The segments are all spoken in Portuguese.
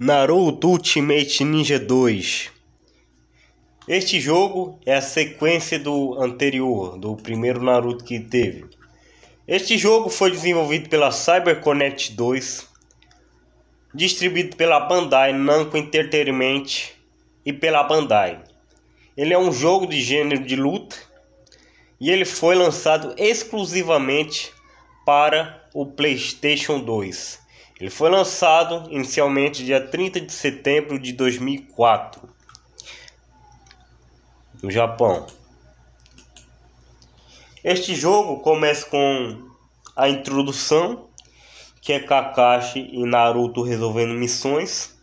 Naruto Ultimate Ninja 2. Este jogo é a sequência do anterior, do primeiro Naruto que teve. Este jogo foi desenvolvido pela CyberConnect 2, distribuído pela Bandai Namco Entertainment e pela Bandai. Ele é um jogo de gênero de luta e ele foi lançado exclusivamente para o PlayStation 2 ele foi lançado inicialmente dia 30 de setembro de 2004 no Japão. Este jogo começa com a introdução, que é Kakashi e Naruto resolvendo missões,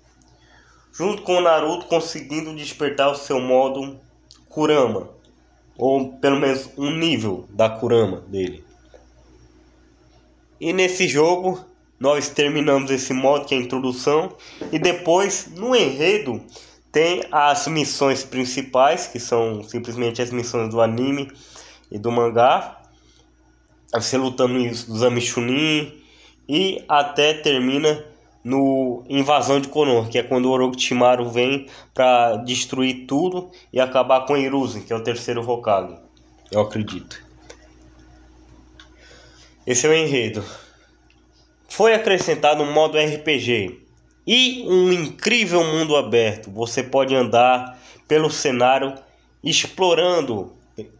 junto com Naruto conseguindo despertar o seu modo Kurama, ou pelo menos um nível da Kurama dele. E nesse jogo nós terminamos esse modo que é a introdução e depois no enredo tem as missões principais que são simplesmente as missões do anime e do mangá você lutando os Amishunin e até termina no invasão de Konoha que é quando o Orochimaru vem para destruir tudo e acabar com Hiruzen que é o terceiro Hokage eu acredito esse é o enredo foi acrescentado um modo RPG e um incrível mundo aberto. Você pode andar pelo cenário explorando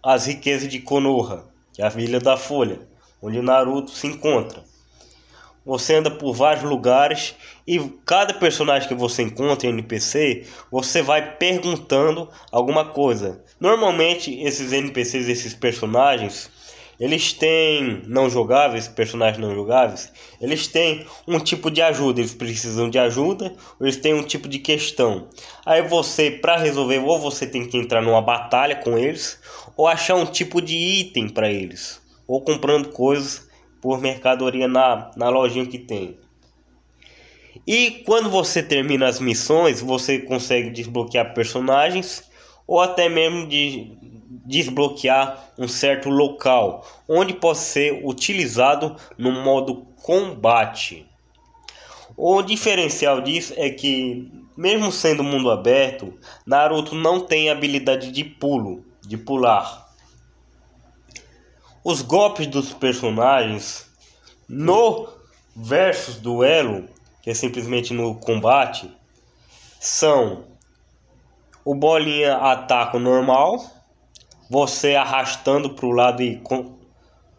as riquezas de Konoha, que é a Vila da Folha, onde Naruto se encontra. Você anda por vários lugares e cada personagem que você encontra em NPC, você vai perguntando alguma coisa. Normalmente esses NPCs, esses personagens, eles têm não jogáveis, personagens não jogáveis. Eles têm um tipo de ajuda, eles precisam de ajuda, ou eles têm um tipo de questão. Aí você, para resolver, ou você tem que entrar numa batalha com eles, ou achar um tipo de item para eles, ou comprando coisas por mercadoria na, na lojinha que tem. E quando você termina as missões, você consegue desbloquear personagens ou até mesmo de desbloquear um certo local onde pode ser utilizado no modo combate. O diferencial disso é que, mesmo sendo mundo aberto, Naruto não tem habilidade de pulo, de pular. Os golpes dos personagens no versus duelo, que é simplesmente no combate, são o bolinha ataque normal, você arrastando para o lado e com,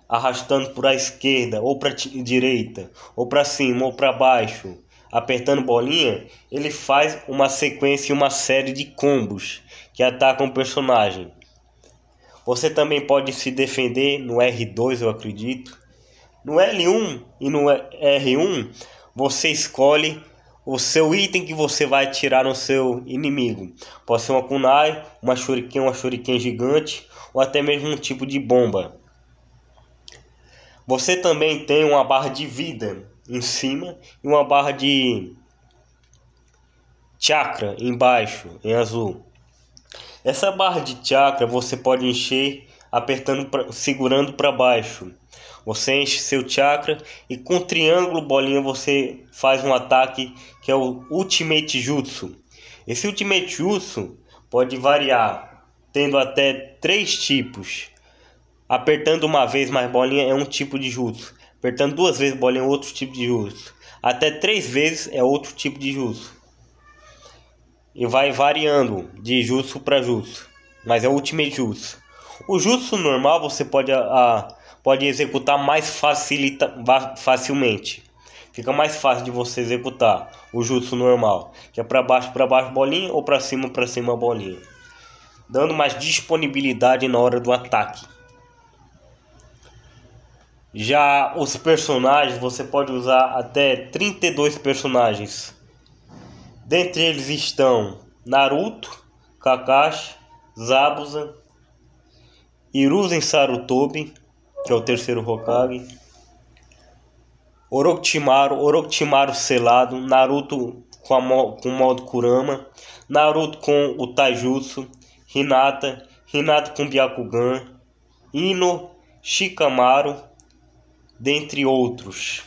arrastando para a esquerda ou para direita ou para cima ou para baixo, apertando bolinha, ele faz uma sequência e uma série de combos que atacam o personagem. Você também pode se defender no R2, eu acredito. No L1 e no R1, você escolhe o seu item que você vai atirar no seu inimigo. Pode ser uma kunai, uma shuriken, uma shuriken gigante ou até mesmo um tipo de bomba. Você também tem uma barra de vida em cima e uma barra de chakra embaixo, em azul. Essa barra de chakra você pode encher apertando segurando para baixo. Você enche seu chakra e com triângulo bolinha você faz um ataque que é o Ultimate Jutsu. Esse Ultimate Jutsu pode variar, tendo até três tipos. Apertando uma vez mais bolinha é um tipo de jutsu. Apertando duas vezes bolinha é outro tipo de jutsu. Até três vezes é outro tipo de jutsu. E vai variando de jutsu para jutsu. Mas é o Ultimate Jutsu. O jutsu normal você pode a, ah, a pode executar mais facilita, facilmente. Fica mais fácil de você executar o jutsu normal, que é para baixo, para baixo bolinha ou para cima, para cima bolinha, dando mais disponibilidade na hora do ataque. Já os personagens, você pode usar até 32 personagens. Dentre eles estão Naruto, Kakashi, Zabuza, Hiruzen Sarutobi, que é o terceiro Hokage. Orochimaru, Orochimaru selado, Naruto com, a, com o modo Kurama, Naruto com o Taijutsu, Hinata, Hinata com Byakugan, Ino, Shikamaru, dentre outros.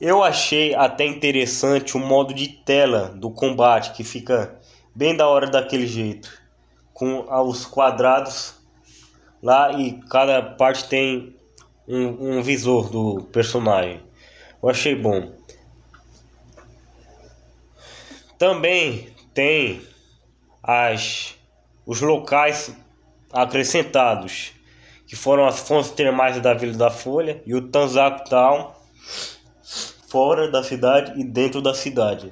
Eu achei até interessante o modo de tela do combate, que fica bem da hora daquele jeito, com os quadrados lá e cada parte tem um, um visor do personagem. Eu achei bom. Também tem as os locais acrescentados, que foram as fontes termais da Vila da Folha e o Tanzaco Town, fora da cidade e dentro da cidade.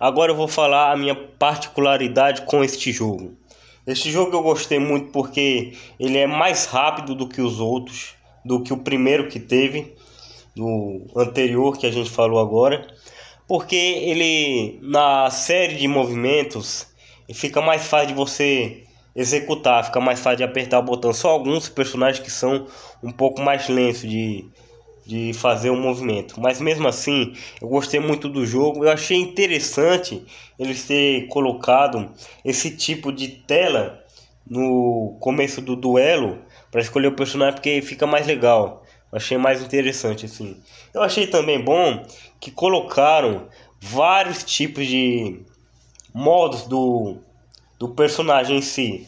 Agora eu vou falar a minha particularidade com este jogo. Este jogo eu gostei muito porque ele é mais rápido do que os outros, do que o primeiro que teve, do anterior que a gente falou agora, porque ele na série de movimentos fica mais fácil de você executar, fica mais fácil de apertar o botão. Só alguns personagens que são um pouco mais lentos de de fazer um movimento. Mas mesmo assim, eu gostei muito do jogo. Eu achei interessante ele ter colocado esse tipo de tela no começo do duelo para escolher o personagem porque fica mais legal. Eu achei mais interessante assim. Eu achei também bom que colocaram vários tipos de modos do do personagem em si.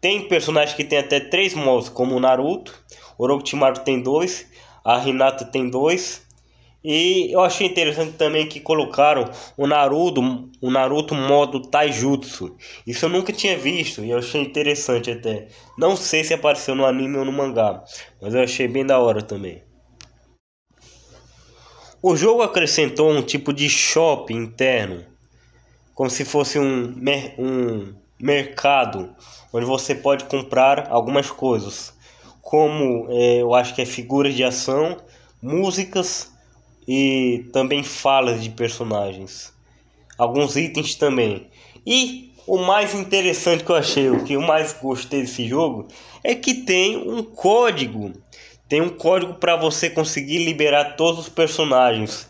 Tem personagens que tem até três modos, como o Naruto. Orochimaru tem dois a Renata tem dois. E eu achei interessante também que colocaram o Naruto, o Naruto modo Taijutsu. Isso eu nunca tinha visto e eu achei interessante até. Não sei se apareceu no anime ou no mangá, mas eu achei bem da hora também. O jogo acrescentou um tipo de shopping interno, como se fosse um, mer um mercado onde você pode comprar algumas coisas como é, eu acho que é figuras de ação, músicas e também falas de personagens. Alguns itens também. E o mais interessante que eu achei, o que eu mais gostei desse jogo, é que tem um código. Tem um código para você conseguir liberar todos os personagens.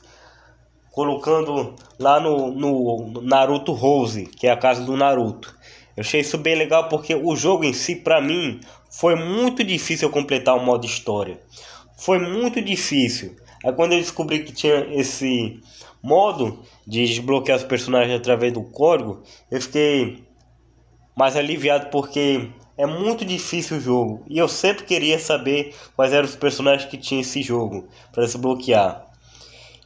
Colocando lá no, no Naruto Rose, que é a casa do Naruto. Eu achei isso bem legal porque o jogo em si, para mim, foi muito difícil completar o modo história. Foi muito difícil. Aí é quando eu descobri que tinha esse modo de desbloquear os personagens através do código, eu fiquei mais aliviado porque é muito difícil o jogo. E eu sempre queria saber quais eram os personagens que tinha esse jogo para desbloquear.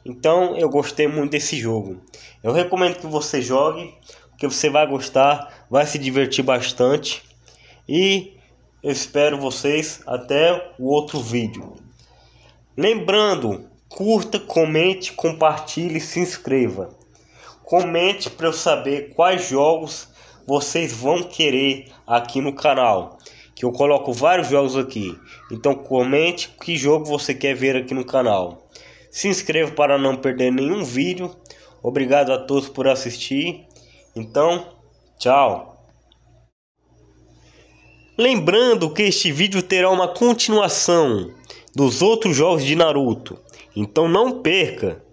Então eu gostei muito desse jogo. Eu recomendo que você jogue que você vai gostar, vai se divertir bastante. E espero vocês até o outro vídeo. Lembrando, curta, comente, compartilhe, se inscreva. Comente para eu saber quais jogos vocês vão querer aqui no canal, que eu coloco vários jogos aqui. Então comente que jogo você quer ver aqui no canal. Se inscreva para não perder nenhum vídeo. Obrigado a todos por assistir então, tchau! Lembrando que este vídeo terá uma continuação dos outros jogos de Naruto, então não perca!